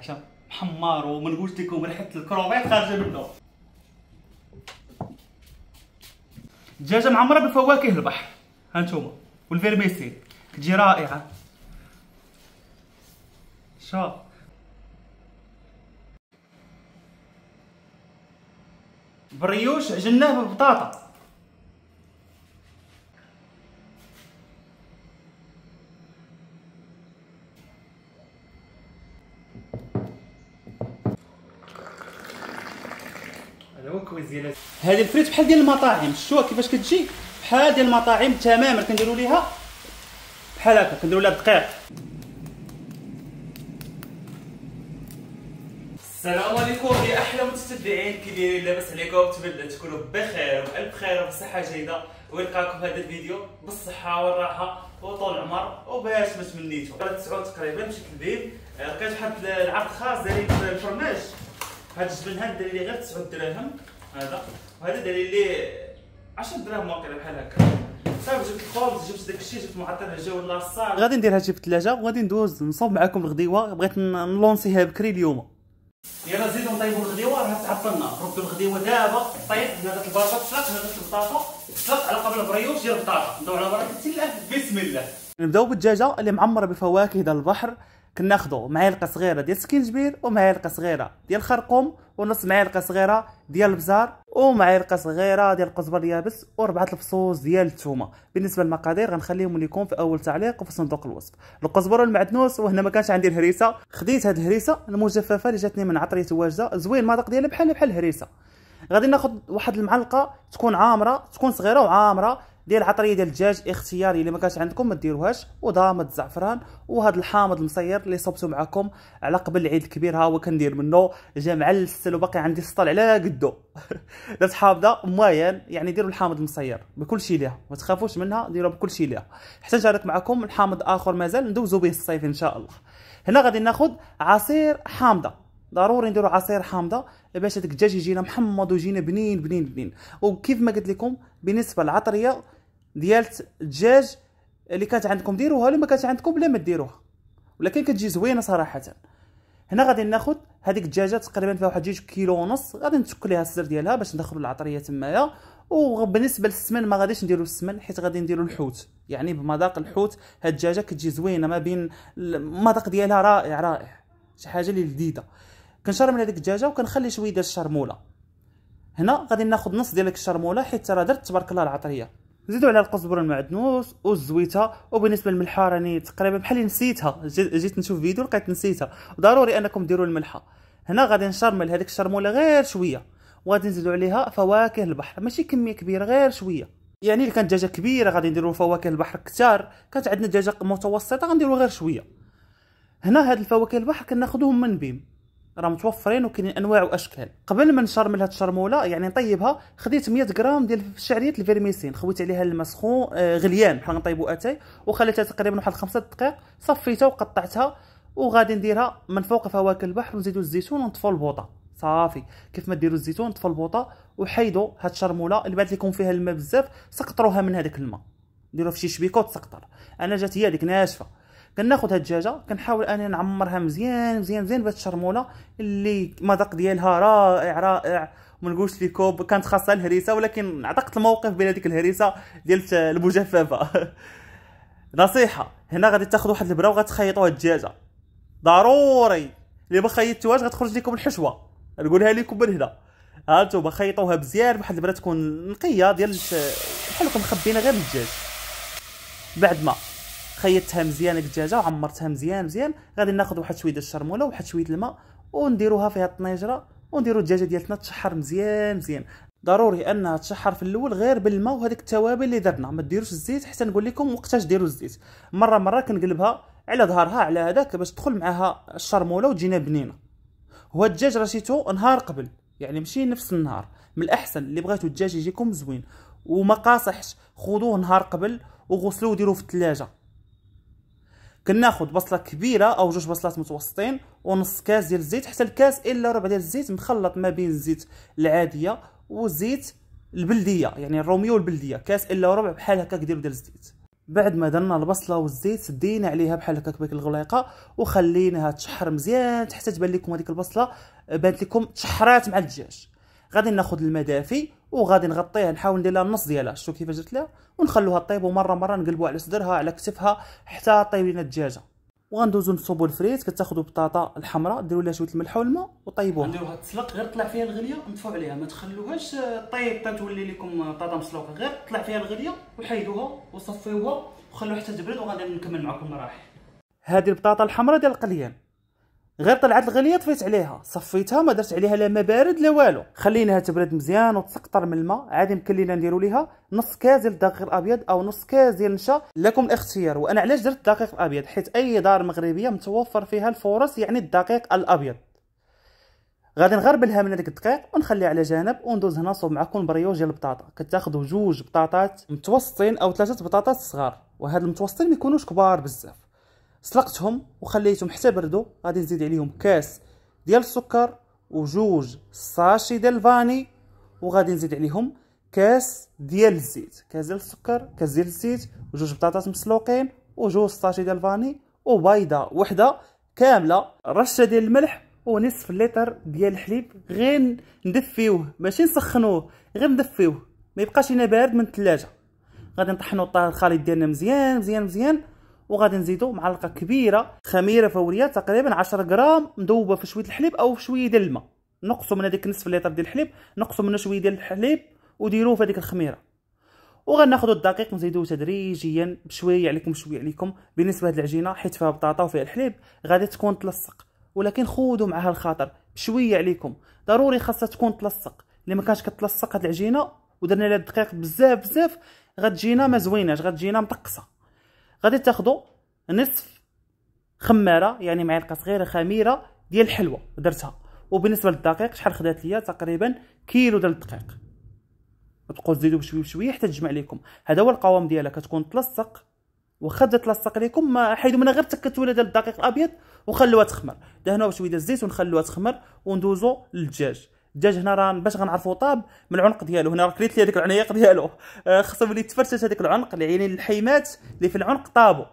عشان محمر ومنقوش لكم ريحه الكروبيت خارجه منه دجاجه معمره بفواكه البحر ها نتوما والفيرميسي كتجي رائعه شوف بريوش عجناه بالبطاطا الخبز هذه الفريت بحال ديال المطاعم شو كيفاش كتجي بحال ديال المطاعم تماما كنديروا ليها بحال هكا كنديروا لها الدقيق السلام عليكم يا احلى متتبعين كي دايرين لاباس عليكم نتمنى تكونوا بخير والف خير وبصحه جيده ونلقاكم هذا الفيديو بالصحه والراحه وطول العمر وباش ما تمنيتو راه 9 تقريبا مشيت للبيب لقيت واحد العرض خاص دايرين في هاد الجبن هاد داير لي غير 9 دراهم هذا وهذا دليل لي 10 دراهم واقيلا بحال هكا صافي جبت الخبز جبت داك الشيء جبت معطر الجو لاصال غادي ندير هادشي في الثلاجه وغادي ندوز نصوب معكم الغديوه بغيت نلونسيها بكري اليوم يلا زيدو نطيبو الغديوه راه تعطلنا ردو الغديوه دابا طيب هذا الباطا تسلق هذا البطاطا تسلق على قبل البريوش ديال البطاطا ندور على بركه الله بسم الله نبداو بالدجاجه اللي معمره بفواكه ديال البحر كناخدو معلقه صغيره ديال السكينجبير ومعلقه صغيره ديال الخرقوم ونص معلقه صغيره ديال البزار ومعلقه صغيره ديال القزبر اليابس وربعه الفصوص ديال الثومه بالنسبه للمقادير غنخليهم لكم في اول تعليق وفي صندوق الوصف القزبر والمعدنوس وهنا ما كانش عندي الهريسه خديت هاد الهريسه المجففه اللي جاتني من عطريه واجده زوين المذاق ديالها بحال بحال الهريسه غادي ناخذ واحد المعلقه تكون عامره تكون صغيره وعامره ديال العطريه ديال الدجاج اختياري اللي ما كانش عندكم ما ديروهاش وضامه الزعفران وهذا الحامض المصير اللي صبته معكم على قبل العيد الكبير ها هو كندير منه جا معلسل وباقي عندي السطل على قدو درت حامضه مويان يعني ديروا الحامض المصير بكل شيء ليها ما تخافوش منها ديروها بكل شيء ليها حتى نشارك معكم الحامض اخر مازال ندوزو به الصيف ان شاء الله هنا غادي ناخذ عصير حامضه ضروري نديروا عصير حامضه باش هذاك الدجاج يجينا محمض ويجينا بنين بنين بنين وكيف ما قلت لكم بالنسبه للعطريه ديال الدجاج اللي كانت عندكم ديروها ولا ما كانت عندكم بلا ما ديروها ولكن كتجي زوينه صراحه هنا غادي ناخذ هذيك الدجاجه تقريبا فيها واحد جوج كيلو ونص غادي نتشك ليها السر ديالها باش ندخلوا العطريه تمايا وبالنسبه للسمن ما غاديش نديروا السمن حيت غادي نديروا الحوت يعني بمذاق الحوت هاد الدجاجه كتجي زوينه ما بين المذاق ديالها رائع رائع شي حاجه اللي لذيذه كنشرب من هذيك الدجاجه وكنخلي شويه ديال الشرموله هنا غادي ناخذ نص ديال الشرموله حيت راه درت تبارك الله العطريه زيدوا على القزبر المعدنوس والزويته وبالنسبه للملحه راني تقريبا بحال نسيتها جيت نشوف فيديو لقيت نسيتها ضروري انكم ديروا الملحه هنا غادي نشرمل هذيك الشرموله غير شويه وغادي نزيدوا عليها فواكه البحر ماشي كميه كبيره غير شويه يعني اللي كانت دجاجه كبيره غادي نديروا فواكه البحر كثار كانت عندنا دجاجه متوسطه غنديروا غير شويه هنا هاد الفواكه البحر كناخذوهم من بيم راه متوفرين وكاينين انواع واشكال قبل ما نشرمل هاد الشرموله يعني نطيبها خديت 100 غرام ديال شعريه الفيرميسين خويت عليها الماء سخون آه غليان بحال غنطيبو اتاي وخليتها تقريبا واحد 5 دقائق صفيتها وقطعتها وغادي نديرها من فوق فواكه البحر ونزيدو الزيتون ونطفو البوطه صافي كيف ما ديروا الزيتون طفوا البوطه وحيدوا هاد الشرموله اللي بعد لكم فيها الماء بزاف سقطروها من هذاك الماء ديروها في شي شبيكه وتسقطر انا جات هي هذيك ناشفه كناخذ هاد الدجاجه كنحاول انا نعمرها مزيان مزيان مزيان بهاد الشرموله اللي المذاق ديالها رائع رائع ما نقولش لكم كانت خاصه الهريسه ولكن عتقت الموقف بين هذيك الهريسه ديال المجففه نصيحه هنا غادي تاخذوا واحد البره وغتخيطوا هاد الدجاجه ضروري اللي ما خيطتوهاش غتخرج لكم الحشوه نقولها لكم من هنا ها انتم خيطوها مزيان بواحد البره تكون نقيه ديال بحال مخبينه غير الدجاج بعد ما خيطتها مزيان الدجاجه وعمرتها مزيان مزيان غادي ناخذ واحد شويه ديال الشرموله وواحد شويه الماء ونديروها فيها الطنيجره ونديروا الدجاجه ديالتنا تشحر مزيان مزيان ضروري انها تشحر في الاول غير بالماء وهذيك التوابل اللي درنا ما ديروش الزيت حتى نقول لكم وقتاش ديروا الزيت مره مره كنقلبها على ظهرها على هذاك باش تدخل معها الشرموله وتجينا بنينه هو الدجاج رشيتو نهار قبل يعني ماشي نفس النهار من الاحسن اللي بغيتو الدجاج يجيكم زوين وما قاصحش خذوه نهار قبل وغسلوه وديروه في الثلاجه كناخذ بصله كبيره او جوج بصلات متوسطين ونص كاس ديال الزيت حتى الكاس الا ربع ديال الزيت مخلط ما بين الزيت العاديه والزيت البلديه يعني الروميه والبلديه كاس الا ربع بحال هكاك ديال ديال الزيت بعد ما درنا البصله والزيت سدينا عليها بحال هكاك بهيك الغليقه وخليناها تشحر مزيان حتى تبان لكم هذيك البصله بانت لكم تشحرات مع الدجاج غادي ناخذ المدافي وغادي نغطيها نحاول ندير لها النص ديالها شوف كيفاش درت لها ونخلوها طيب ومره مره نقلبوها على صدرها على كتفها حتى طيب لينا الدجاجه وغندوزو نصوبو الفريت كتاخذوا بطاطا الحمراء ديروا لها شويه الملح والماء وطيبوها نديروها تسلق غير طلع فيها الغليه نطفوا عليها ما تخلوهاش طيب حتى تولي لكم بطاطا مسلوقه غير طلع فيها الغليه وحيدوها وصفيوها وخلوها حتى تبرد وغادي نكمل معكم المراحل هذه البطاطا الحمراء ديال القليان غير طلعت الغليه طفيت عليها صفيتها ما درت عليها لا ما بارد لا والو خليناها تبرد مزيان وتسقطر من الماء عاد يمكن لينا نديروا ليها نص كاس ديال الدقيق الابيض او نص كاس ديال النشا لكم الاختيار وانا علاش درت الدقيق الابيض حيت اي دار مغربيه متوفر فيها الفرص يعني الدقيق الابيض غادي نغربلها من هذيك الدقيق ونخليها على جنب وندوز هنا نصوب معكم بريوج ديال البطاطا كتاخذوا جوج بطاطات متوسطين او ثلاثه بطاطات صغار وهاد المتوسطين ما يكونوش كبار بزاف سلقتهم وخليتهم حتى بردوا غادي نزيد عليهم كاس ديال السكر وجوج ساشي ديال الفاني وغادي نزيد عليهم كاس ديال الزيت كاس ديال السكر كاس ديال الزيت وجوج بطاطات مسلوقين وجوج ساشي ديال الفاني وبيضه وحده كامله رشه ديال الملح ونصف لتر ديال الحليب غير ندفيوه ماشي نسخنوه غير ندفيوه ما يبقاش لينا بارد من الثلاجه غادي نطحنوا الخليط ديالنا مزيان مزيان مزيان وغادي نزيدو معلقه كبيره خميره فوريه تقريبا 10 غرام مذوبه في شويه الحليب او في شويه ديال الماء نقصوا من هذيك نصف لتر ديال الحليب نقصوا منه شويه ديال الحليب وديروه في هذيك الخميره وغناخذوا الدقيق نزيدوه تدريجيا بشويه عليكم شويه عليكم بالنسبه لهاد العجينه حيت فيها بطاطا وفيها الحليب غادي تكون تلصق ولكن خودوا معها الخاطر بشويه عليكم ضروري خاصها تكون تلصق اللي ما كانش كتلصق هذه العجينه ودرنا لها الدقيق بزاف بزاف غتجينا ما زويناش غتجينا مطقسه غادي تاخذوا نصف خماره يعني معلقه صغيره خميره ديال الحلوى درتها وبالنسبه للدقيق شحال خدات ليا تقريبا كيلو ديال الدقيق تبقاو تزيدوا بشويه بشويه حتى تجمع لكم هذا هو القوام ديالها كتكون تلصق واخا تلصق لكم ما حيدوا منها غير ولا ديال الدقيق الابيض وخلوها تخمر دهنوها بشويه ديال الزيت ونخلوها تخمر وندوزو للدجاج دجاج هنا راه باش غنعرفو طاب من العنق ديالو هنا كليت لي هذيك العنيق ديالو آه خصو ملي تفرشت هذيك العنق يعني الحيمات اللي في العنق طابو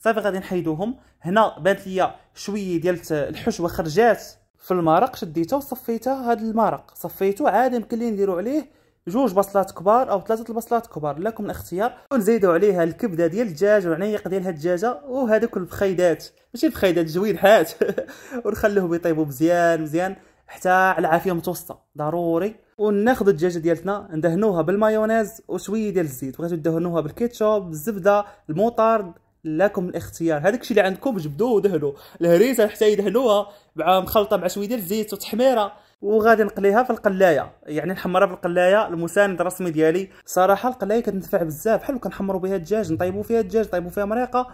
صافي غادي نحيدوهم هنا بانت ليا شويه ديال الحشوه خرجات في المرق شديته وصفيته هذا المرق صفيته عادي يمكن لي نديرو عليه جوج بصلات كبار او ثلاثه البصلات كبار لكم الاختيار ونزيدوا عليها الكبده ديال الدجاج والعنيق ديال هاد الدجاجه وهذوك البخيدات ماشي زوين حات ونخليهم يطيبوا مزيان مزيان حتى على عافيه متوسطه ضروري وناخذ الدجاجه ديالتنا ندهنوها بالمايونيز وشويه ديال الزيت بغيتو تدهنوها بالكيتشوب الزبده الموطارد لكم الاختيار هذاك الشيء اللي عندكم جبدوه ودهنوه الهريسه حتى يدهنوها مع مخلطه مع شويه ديال الزيت وتحميره وغادي نقليها في القلايه يعني نحمرها في القلايه المساند الرسمي ديالي صراحه القلايه كتنفع بزاف بحال كنحمروا بها الدجاج نطيبوا فيها الدجاج نطيبوا فيها مريقه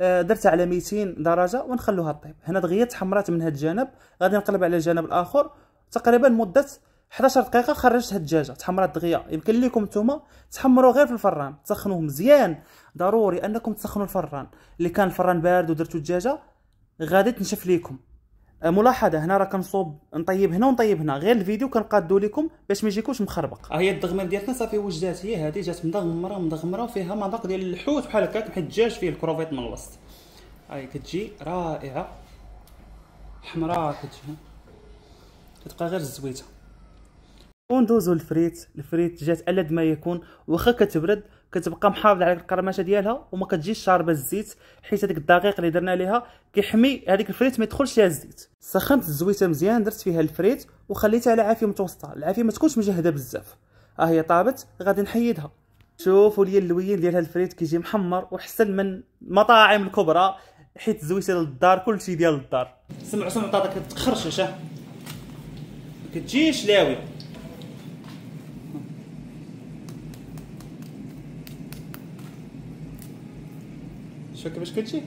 آه، درتها على 200 درجه ونخلوها طيب هنا دغيا تحمرات من هاد الجانب غادي نقلب على الجانب الاخر تقريبا مده 11 دقيقه خرجت هاد الدجاجه تحمرات دغيا يمكن لكم نتوما تحمروا غير في الفران تسخنوه مزيان ضروري انكم تسخنوا الفران اللي كان الفران بارد ودرتو الدجاجه غادي تنشف ليكم آه، ملاحظه هنا راه كنصوب نطيب هنا ونطيب هنا غير الفيديو كنقادو لكم باش ما يجيكوش مخربق آه، هي الدغمه ديالتنا صافي وجدات هي هذه جات مدغمره مدغمره وفيها مذاق ديال الحوت بحال هكاك حيت الدجاج فيه الكروفيت من الوسط هاي كتجي رائعه حمراء كتجي كتبقى غير الزويته وندوزو الفريت الفريت جات ألد ما يكون واخا كتبرد كتبقى محافظه على القرمشه ديالها وما كتجيش شاربه الزيت حيت هذيك الدقيق اللي درنا ليها كيحمي هذيك الفريت ما يدخلش فيها الزيت سخنت الزويته مزيان درت فيها الفريت وخليتها على عافيه متوسطه العافيه ما تكونش مجهده بزاف ها هي طابت غادي نحيدها شوفوا لي اللوين ديال الفريت كيجي محمر وحسن من المطاعم الكبرى حيت الزويته ديال الدار كلشي ديال الدار سمعوا سمعوا طاطا كتخرشش ما كتجيش لاويه شوف كيفاش كتجي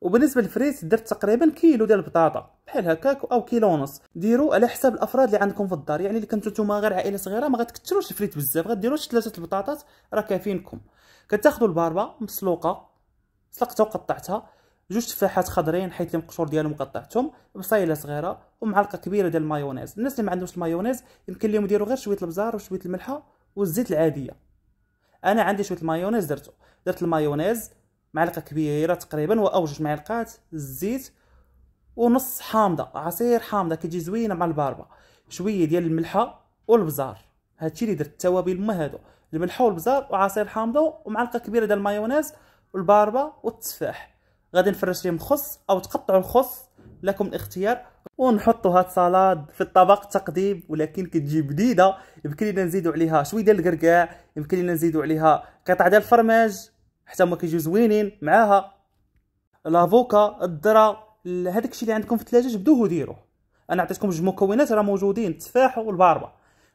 وبالنسبه للفريت درت تقريبا كيلو ديال البطاطا بحال هكاك او كيلو ونص ديروا على حساب الافراد اللي عندكم في الدار يعني اللي كنتو نتوما غير عائله صغيره ما غتكثروش الفريت بزاف غديروا شي ثلاثه البطاطات راه كافينكم كتاخذوا الباربه مسلوقه سلقتها وقطعتها جوج تفاحات خضرين حيت المقشور ديالهم قطعتهم بصيله صغيره ومعلقه كبيره ديال المايونيز الناس اللي ما عندهمش المايونيز يمكن لهم يديروا غير شويه البزار وشويه الملحه والزيت العاديه انا عندي شويه المايونيز درته درت المايونيز معلقه كبيره تقريبا واو جوج معلقات الزيت ونص حامضه عصير حامضه كتجي زوينه مع الباربه شويه ديال الملحه والبزار هادشي اللي درت التوابل ما هادو الملح والبزار وعصير حامضه ومعلقه كبيره ديال المايونيز والباربه والتفاح غادي نفرش ليهم خص او تقطعوا الخص لكم الاختيار ونحطوا هاد الصلاد في الطبق تقديم ولكن كتجي بديده يمكن لينا نزيدوا عليها شويه ديال الكركاع يمكن لينا نزيدوا عليها قطع ديال الفرماج حتى هما كيجيو زوينين معاها لافوكا الذره هذاك الشيء اللي عندكم في الثلاجه جبدوه وديروه انا عطيتكم جوج مكونات راه موجودين التفاح والباربه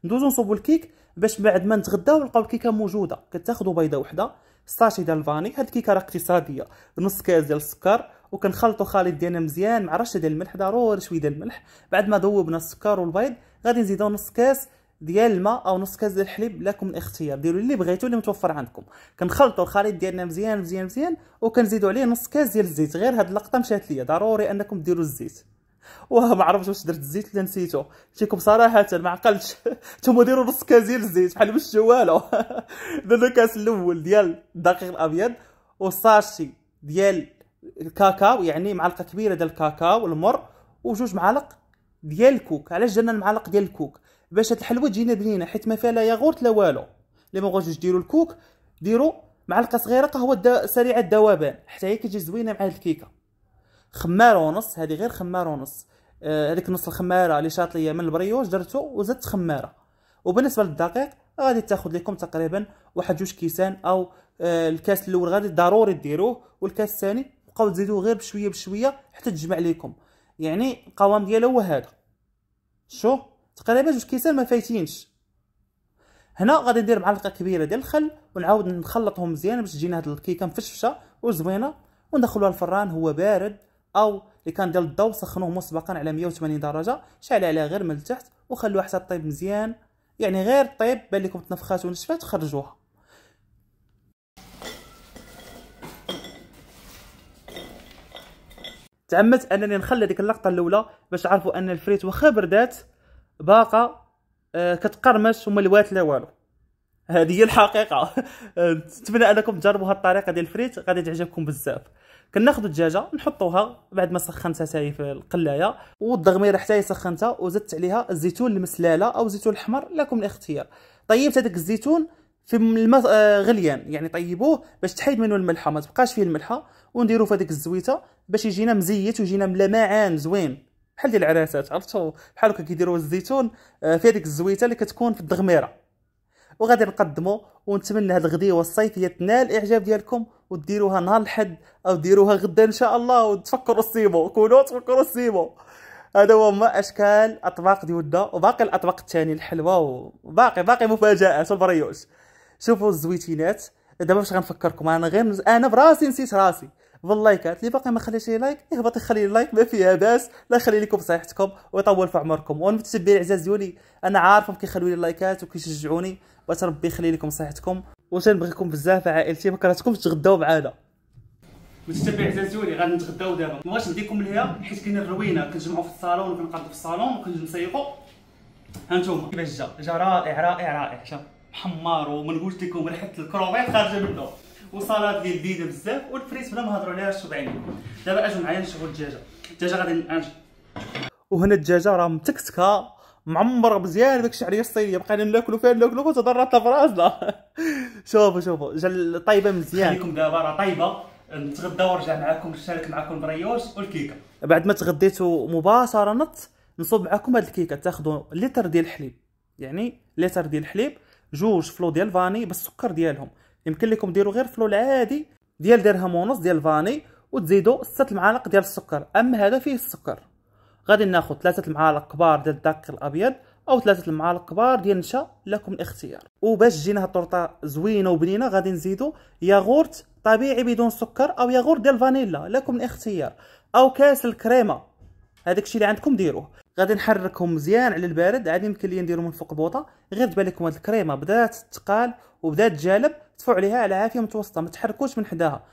ندوزو نصوبو الكيك باش بعد ما نتغداو نلقاو الكيكه موجوده كتاخذوا بيضه وحده ساشي ديال الفاني هاد الكيكه راه اقتصاديه نص كاس ديال السكر وكنخلطوا خليط ديالنا مزيان مع رشه ديال الملح ضروري شويه ديال الملح بعد ما ذوبنا السكر والبيض غادي نزيدو نص كاس ديال الماء او نص كاس ديال الحليب لكم الاختيار ديروا اللي بغيتوا اللي متوفر عندكم كنخلطوا الخليط ديالنا مزيان مزيان مزيان وكنزيدوا عليه نص كاس ديال الزيت غير هاد اللقطه مشات ليا ضروري انكم ديروا الزيت واه ما عرفتش واش درت الزيت ولا نسيتو تيكم صراحه ما عقلتش نتوما ديروا نص كاس ديال الزيت بحال مش جواله درنا الكاس الاول ديال الدقيق الابيض وصاشي ديال الكاكاو يعني معلقه كبيره ديال الكاكاو المر وجوج معالق ديال الكوك علاش درنا المعلق ديال الكوك باش هاد الحلوه تجينا بنينه حيت ما فيها لا ياغورت لا والو لي ما ديروا الكوك ديروا معلقه صغيره قهوه سريعه الذوبان حتى هي كتجي زوينه مع هاد الكيكه خمار ونص هذه غير خمار ونص هذيك آه نص الخماره اللي شاط ليا من البريوش درتو وزدت خماره وبالنسبه للدقيق غادي تاخذ لكم تقريبا واحد جوج كيسان او آه الكاس الاول غادي ضروري ديروه والكاس الثاني بقاو تزيدوه غير بشويه بشويه حتى تجمع لكم يعني القوام ديالو هو هذا شو تقريبا جوج كيسان ما فايتينش هنا غادي ندير معلقه كبيره ديال الخل ونعاود نخلطهم مزيان باش تجينا هاد الكيكه مفشفشه وزوينه وندخلوها الفران هو بارد او اللي كان ديال الضو سخنوه مسبقا على 180 درجه شعل عليها غير من التحت وخلوها حتى طيب مزيان يعني غير طيب بان لكم تنفخات ونشفات خرجوها تعمدت انني نخلي ديك اللقطه الاولى باش تعرفوا ان الفريت واخا بردات باقا آه، كتقرمش وما لوات لا والو هذه هي الحقيقه آه، نتمنى انكم تجربوا هذه الطريقه ديال الفريت غادي تعجبكم بزاف كناخذ الدجاجه نحطوها بعد ما سخنتها تاهي في القلايه والضغميره حتى هي سخنتها وزدت عليها الزيتون المسلاله او الزيتون الاحمر لكم الاختيار طيبت هذاك الزيتون في الماء آه، غليان يعني طيبوه باش تحيد منه الملحه ما تبقاش فيه الملحه ونديروه في هذيك الزويته باش يجينا مزيت ويجينا ملمعان زوين بحال ديال العراسات عرفتو بحال هكا كيديروا الزيتون آه، في هذيك الزويته اللي كتكون في الدغميره وغادي نقدمو ونتمنى هاد الغديوه الصيفيه تنال الاعجاب ديالكم وديروها نهار الحد او ديروها غدا ان شاء الله وتفكروا السيمو كونوا تفكروا السيمو هذا هو ما اشكال الاطباق ديالنا وباقي الاطباق الثاني الحلوه وباقي باقي مفاجات والبريوش شوفوا الزويتينات دابا باش غنفكركم انا غير انا براسي نسيت راسي باللايكات اللي باقي ما خليش لي لايك يهبط يخلي لي لايك ما فيها باس لا يخلي لكم صحتكم ويطول في عمركم والمتشبعين العزاز ديولي انا عارفهم كيخلوا لي لايكات وكيشجعوني باش ربي يخلي لكم صحتكم وتنبغيكم بزاف عائلتي ما كرهتكمش تغداو معانا متتبع عزازولي غادي نتغداو دابا ما بغاش نديكم لهيا حيت كاين الروينه كنجمعوا في الصالون وكنقعدوا في الصالون وكنسيقوا ها انتم كيفاش جا جا رائع رائع رائع شا محمر وما نقولش لكم ريحه الكروبيط خارجه منه وصالات ديال البيده بزاف والفريت بلا ما نهضروا عليها 70 دابا اجوا معايا نشوفوا الدجاجه الدجاجه غادي وهنا الدجاجه راه متكتكه معمر مزيان داك الشعريه الصينيه بقينا ناكلو فيها ناكلو وتضرات ضرتها في راسنا شوفوا شوفوا جا طايبه مزيان خليكم دابا راه طايبه نتغدى ورجع معكم نشارك معكم البريوش والكيكه بعد ما تغديتوا مباشره نط نصوب معكم هاد الكيكه تاخذوا لتر ديال الحليب يعني لتر ديال الحليب جوج فلو ديال الفاني بالسكر ديالهم يمكن لكم ديروا غير فلو العادي ديال درهم ونص ديال الفاني وتزيدوا 6 المعالق ديال السكر اما هذا فيه السكر غادي ناخذ 3 المعالق كبار ديال الدقيق الابيض او 3 المعالق كبار ديال النشا لكم الاختيار وباش تجينا هاد الطرطه زوينه وبنينه غادي نزيدوا ياغورت طبيعي بدون سكر او ياغورت ديال الفانيلا لكم الاختيار او كاس الكريمه هذاك الشيء اللي عندكم ديروه غادي نحركهم مزيان على البارد عاد يمكن لي نديرو من فوق البوطه غير تبان لكم هاد الكريمه بدات تقال وبدات تجالب طفوا عليها على عافيه متوسطه ما تحركوش من حداها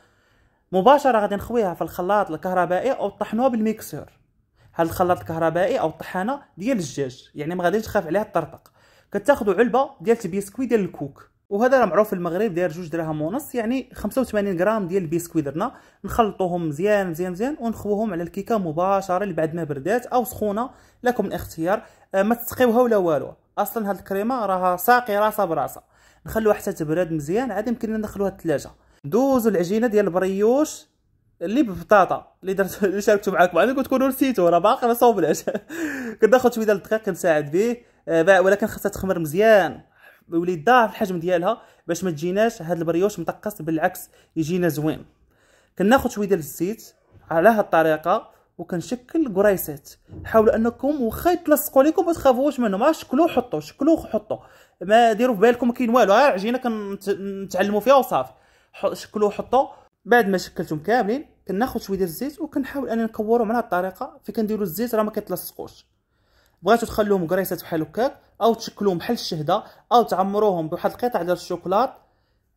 مباشره غادي نخويها في الخلاط الكهربائي او طحنوها بالميكسور هذا الخلاط الكهربائي او الطحانه ديال الدجاج يعني ما غاديش تخاف عليها تطرطق كتاخذوا علبه ديال البيسكوي ديال الكوك وهذا راه معروف في المغرب داير جوج دراهم ونص يعني 85 غرام ديال البيسكوي درنا نخلطوهم مزيان مزيان مزيان ونخويهم على الكيكه مباشره اللي بعد ما بردات او سخونه لكم الاختيار أه، ما تسقيوها ولا والو اصلا هاد الكريمه راها ساقي راسها براسها نخلوها حتى تبرد مزيان عاد يمكن لنا ندخلوها الثلاجه دوزو العجينه ديال البريوش اللي ببطاطا اللي درت اللي شاركتو معاكم انا قلت تكونوا نسيتو راه باقي راه صوب العشاء كناخذ شويه ديال الدقيق كنساعد به آه، ولكن خاصها تخمر مزيان يولي ضاعف الحجم ديالها باش ما تجيناش هاد البريوش مطقس بالعكس يجينا زوين كناخذ شويه ديال الزيت على هاد الطريقه وكنشكل كريسات حاولوا انكم واخا يتلصقوا لكم ما تخافوش منهم آه، ما شكلوا حطوا شكلوا حطوا ما ديروا في بالكم كاين والو غير آه، عجينه كنتعلموا فيها وصافي شكلوا حطوا بعد ما شكلتهم كاملين كناخذ شويه ديال الزيت وكنحاول انني نكوروا من هذه الطريقه فين كنديروا الزيت راه ما كيتلصقوش بغيتو تخلوهم كريسات بحال هكاك او تشكلوهم بحال الشهده او تعمروهم بواحد القطع ديال الشوكولات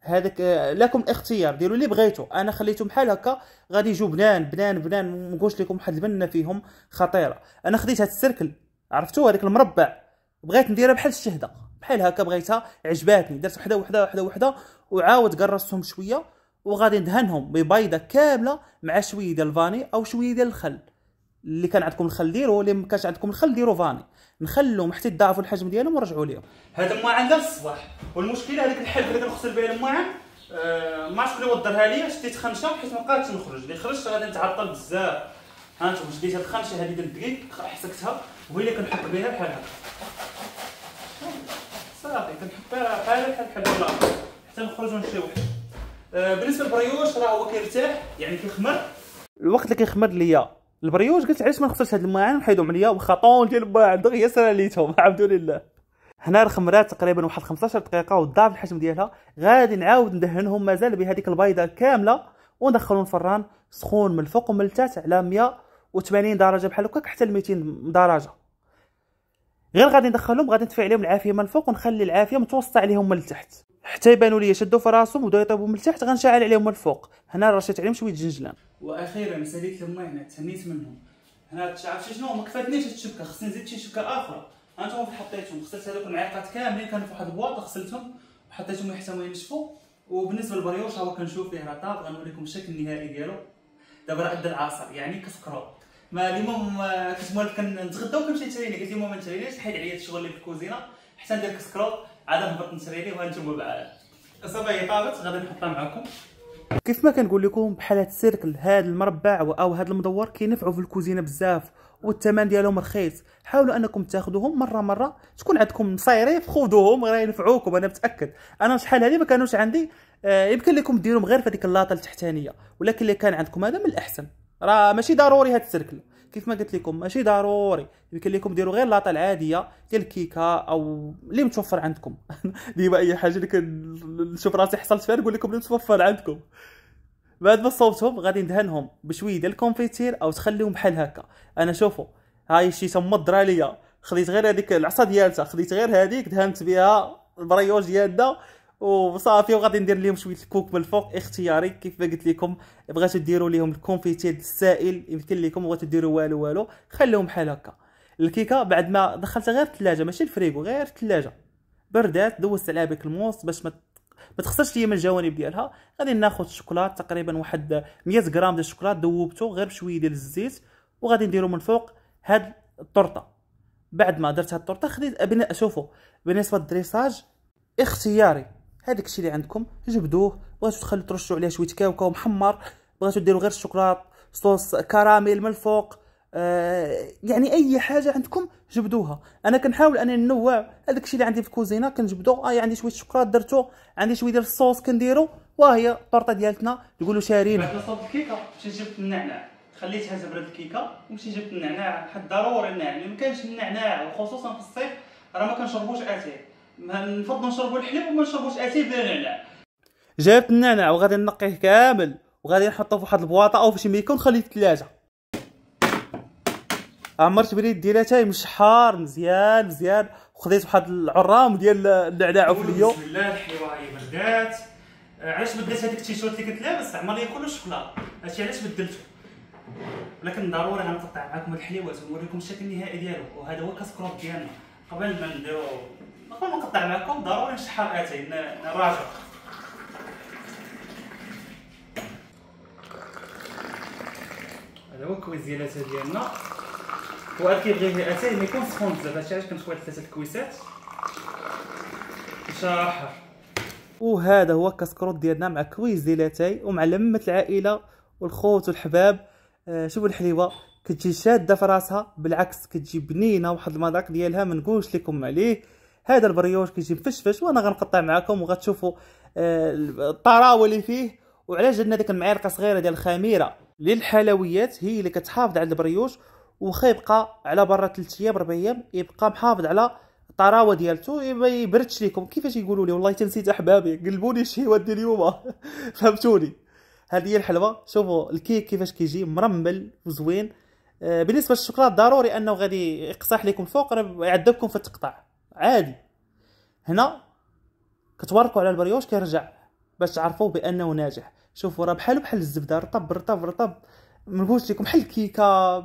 هذاك آه، لكم الاختيار ديروا اللي بغيتو انا خليتهم بحال هكا غادي يجوا بنان بنان بنان ما نقولش لكم واحد البنه فيهم خطيره انا خديت هذا السيركل عرفتوا هذاك المربع بغيت نديرها بحال الشهده بحال هكا بغيتها عجباتني درت وحده وحده وحده وحده وعاود قرصتهم شويه وغادي ندهنهم ببيضه كامله مع شويه ديال الفاني او شويه ديال الخل اللي كان عندكم الخل ديروا اللي ما كانش عندكم الخل ديروا فاني نخلوهم حتى يضاعفوا الحجم ديالهم ونرجعوا ليهم هذا الماعن لا الصباح والمشكله هذيك الحب اللي كنغسل بها الماعن آه ما عرفتش اللي وضرها ليا شديت خنشه حيت ما بقاتش نخرج اللي خرجت غادي نتعطل بزاف ها انتم شديت هاد الخنشه هذه ديال الدقيق حسكتها وهي اللي كنحك بها بحال هكا صافي بها بحال بحال بحال الاخر حتى نخرج ونشري واحد آه، بالنسبه للبريوش راه هو كيرتاح يعني كيخمر الوقت اللي كيخمر ليا البريوج قلت علاش ما نخسرش هاد الماعن ونحيدو عليا واخا طون ديال الماعن دغيا ساليتهم الحمد لله هنا الخمرات تقريبا واحد 15 دقيقه وضاعف الحجم ديالها غادي نعاود ندهنهم مازال بهذيك البيضه كامله وندخلهم الفران سخون من الفوق ومن التحت على 180 درجه بحال هكاك حتى ل 200 درجه غير غادي ندخلهم غادي ندفع عليهم العافيه من الفوق ونخلي العافيه متوسطه عليهم من التحت حتى يبانوا لي شدوا في راسهم وبداو يطيبوا من التحت غنشعل عليهم من الفوق هنا رشيت عليهم شويه جنجلان واخيرا ساليت لما هنا تهنيت منهم هنا تعرف شنو ما كفاتنيش هاد الشبكه خصني نزيد شي شبكه اخرى هانتوما فين حطيتهم غسلت هذوك المعيقات كاملين كانوا في واحد البواط غسلتهم وحطيتهم حتى ما ينشفوا وبالنسبه للبريوش هو كنشوف فيه راه طاب غنوريكم الشكل النهائي ديالو دابا راه عند العصر يعني كسكرو ما ديما كنت موالف كنتغدى وكنمشي نتريني قلت لهم ما نتريناش حيد عليا الشغل اللي في الكوزينه حتى ندير كسكرو عاد نهبط نتريني وهانتوما بقى صافي طابت غادي نحطها معكم كيف ما كنقول لكم بحال هاد السيركل هاد المربع او هاد المدور كينفعوا في الكوزينه بزاف والثمن ديالهم رخيص حاولوا انكم تاخذوهم مره مره تكون عندكم مصايريف خذوهم راه ينفعوكم انا متاكد انا شحال هذه ما كانوش عندي آه يمكن لكم ديرهم غير في هذيك اللاطه التحتانيه ولكن اللي كان عندكم هذا من الاحسن راه ماشي ضروري هاد السيركل كيف ما قلت لكم ماشي ضروري يمكن لكم ديروا غير لاطه العاديه ديال الكيكه او اللي متوفر عندكم ديما اي حاجه اللي كنشوف راسي حصلت فيها نقول لكم اللي متوفر عندكم بعد ما صوبتهم غادي ندهنهم بشويه ديال الكونفيتير او تخليهم بحال هكا انا شوفوا هاي شي تما خديت غير هذيك العصا ديالتها خديت غير هذيك دهنت بها البريوج ديالنا وصافي وغادي ندير لهم شويه الكوك من الفوق اختياري كيف ما قلت لكم بغيتو ديروا لهم الكونفيتي السائل يمكن لكم بغيتو ديروا والو والو خليهم بحال هكا الكيكه بعد ما دخلتها غير الثلاجه ماشي الفريغو غير الثلاجه بردات دوزت عليها بك الموس باش ما ما تخسرش ليا من الجوانب ديالها غادي ناخذ الشوكولات تقريبا واحد 100 غرام ديال الشوكولات ذوبته غير بشويه ديال الزيت وغادي نديرو من فوق هاد الطرطه بعد ما درت هاد الطرطه خديت شوفوا بالنسبه للدريساج اختياري هذاك الشيء اللي عندكم جبدوه بغيتو تخلو ترشوا عليه شويه كاوكاو محمر بغيتو ديروا غير الشوكولاط صوص كراميل من الفوق آه يعني اي حاجه عندكم جبدوها انا كنحاول انني ننوع هذاك الشيء اللي عندي في الكوزينه كنجبدو اه عندي شويه الشوكولاط درتو عندي شويه ديال الصوص كنديرو وهي الطرطه ديالتنا نقولوا شارين بعد صوب الكيكه مشيت جبت النعناع خليتها زبرد الكيكه ومشيت جبت النعناع حد ضروري النعناع يعني ما كانش النعناع وخصوصا في الصيف راه ما كنشربوش اتاي نفضل نشربوا الحليب وما نشربوش اتاي بلا جابت النعناع وغادي نقيه كامل وغادي نحطه في واحد البواطه او في شي ميكون نخليه في الثلاجه عمرت بريد ديال تاي مشحار مزيان مزيان وخديت واحد العرام ديال النعناع وفليو بسم الله هي بردات آه، علاش بدلت هذيك التيشيرت اللي كنت لابس زعما لي كله شوكولا هادشي علاش بدلته ولكن ضروري غنقطع معكم الحليوات ونوريكم الشكل النهائي ديالو وهذا هو الكاسكروب ديالنا قبل ما نديرو نقول نقطع لكم ضروري نشحر اتاي نراجع هذا هو الكويس ديال الاتاي ديالنا وعاد كيبغي غير اتاي ما يكون سخون بزاف هادشي علاش كنشوي ثلاثه الكويسات شاحر وهذا هو الكاسكروت ديالنا مع كويس ديال الاتاي ومع لمه العائله والخوت والحباب آه، شوفوا الحليوه كتجي شاده في راسها بالعكس كتجي بنينه واحد المذاق ديالها ما نقولش لكم عليه هذا البريوش كيجي مفشفش وانا غنقطع معكم وغتشوفوا آه، الطراوه اللي فيه وعلاش درنا ديك المعلقه صغيره ديال الخميره للحلويات هي اللي كتحافظ على البريوش وخا يبقى على برا 3 ايام 4 ايام يبقى محافظ على الطراوه ديالته ما يبردش ليكم كيفاش يقولوا لي والله تنسيت احبابي قلبوني شي واد اليوم فهمتوني هذه هي الحلوه شوفوا الكيك كيفاش كيجي مرمل وزوين آه، بالنسبه للشوكولاته ضروري انه غادي يقصح لكم الفوق يعذبكم في التقطاع عادي هنا كتوركوا على البريوش كيرجع باش تعرفوا بانه ناجح شوفوا راه بحالو بحال الزبده رطب رطب رطب من قلت لكم بحال الكيكه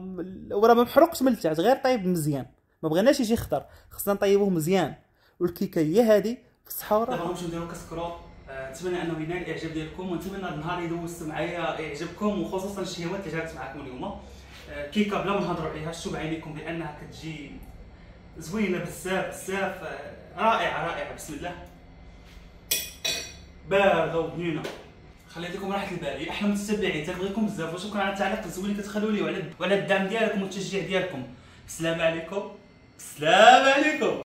وراه ما محروقش من التحت غير طيب مزيان ما بغيناش يجي خطر خصنا نطيبوه مزيان والكيكه هي هذه في الصحه وراها نمشيو نديرو كسكرو آه، نتمنى انه ينال الاعجاب ديالكم ونتمنى هذا النهار يدوز معايا يعجبكم وخصوصا الشهوات اللي جات معكم اليوم آه، كيكه بلا ما نهضروا عليها شفتوا بعينيكم بانها كتجي زوينه بزاف بزاف رائعه رائعه بسم الله بارده وبنينه خليت لكم راحه البال احلى متابعين تنبغيكم بزاف وشكرا على التعليق الزوين اللي كتخلوا لي وعلى وعلى الدعم ديالكم والتشجيع ديالكم السلام عليكم السلام عليكم